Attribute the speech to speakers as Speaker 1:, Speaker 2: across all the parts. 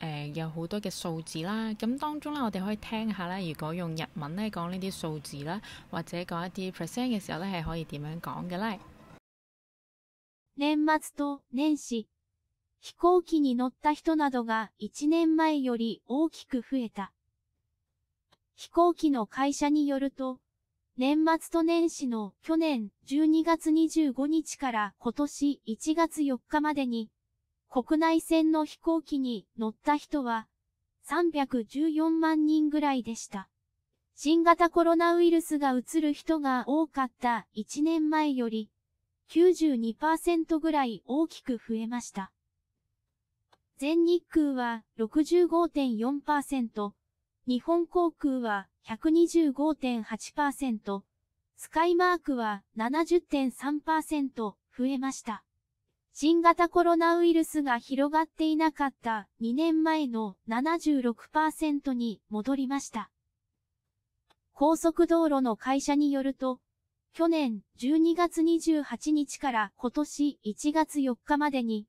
Speaker 1: 誒有好多嘅數字啦，咁當中咧我哋可以聽下啦。如果用日文咧講呢啲數字啦，或者講一啲 percent 嘅時候咧，係可以點樣講
Speaker 2: 嘅咧？年末と年始、飛行機に乗った人などが1年前より大きく増えた。飛行機の会社によると、年末と年始の去年12月25日から今年1月4日までに国内線の飛行機に乗った人は314万人ぐらいでした。新型コロナウイルスが移る人が多かった1年前より92%ぐらい大きく増えました。全日空は65.4%、日本航空は125.8%、スカイマークは70.3%増えました。新型コロナウイルスが広がっていなかった2年前の76%に戻りました。高速道路の会社によると、去年12月28日から今年1月4日までに、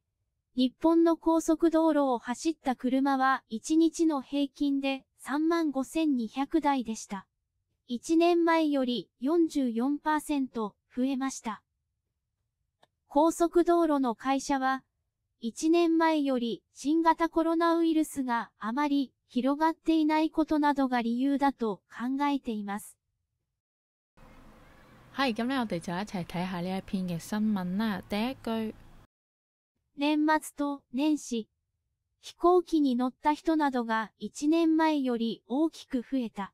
Speaker 2: 日本の高速道路を走った車は1日の平均で35,200台でした。1年前より44%増えました。高速道路の会社は、1年前より新型コロナウイルスがあまり広がっていないことなどが理由だと考えています。
Speaker 1: 我哋就一睇
Speaker 2: 下呢一篇嘅新聞啦。第一句，年末と年始、飛行機に乗った人などが1年前より大きく増えた。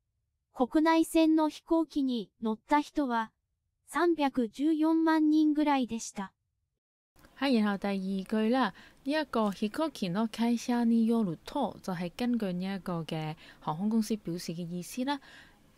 Speaker 2: 国内線の飛行機に乗った人は314万人ぐらいでした。はい，然後第二
Speaker 1: 句啦，呢、一個就係根據呢一個嘅航空公司表示嘅意思啦。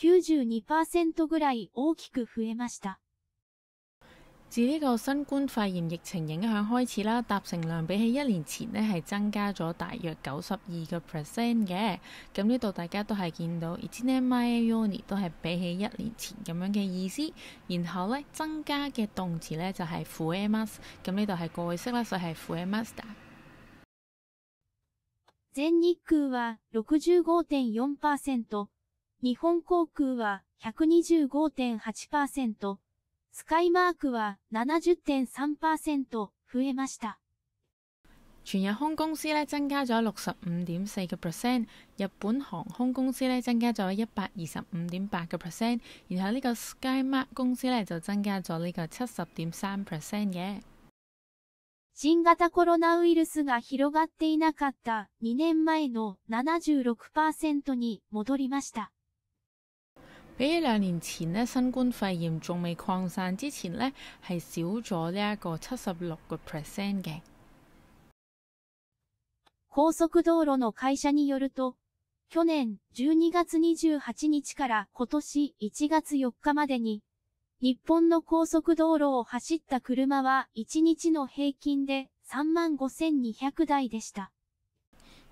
Speaker 2: 92%ぐらい大きく増えました。
Speaker 1: 自呢個新冠肺炎疫情影響開始啦，搭乘量比起一年前呢係增加咗大約九十二個 percent 嘅。咁呢度大家都係見到 i t n e m y 年前より都係比起一年前咁樣嘅意思。然後呢，增加嘅動詞呢就係増えます。咁呢度係過去式啦，所以係増えました。
Speaker 2: 全日空は65.4%。日本航空は125.8%、スカイマークは70.3%増えました。
Speaker 1: 全日空公司咧增加咗六十五四 percent，日本航空公司咧增加咗一百二十五点八個 percent，然後呢個 SkyMark 公司咧就增加咗呢七十点三 percent 嘅。
Speaker 2: 新型コロナウイルスが広がっていなかった2年前の76%に戻りました。
Speaker 1: 比起兩年前呢，新冠肺炎仲未擴散之前呢，係少咗呢一個七十六個 percent 嘅。
Speaker 2: 高速道路の会社によると、去年12月28日から今年1月4日までに、日本の高速道路を走った車は1日の平均で35,200台でした。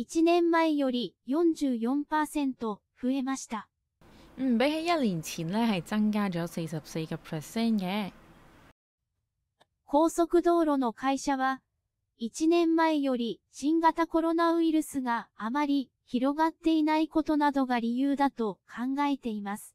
Speaker 2: 1年前より44%増えました。
Speaker 1: 嗯、嗯，比起一年前咧係增加咗四十嘅。
Speaker 2: 高速道路の会社は、1年前より新型コロナウイルスがあまり広がっていないことなどが理由だと考えています。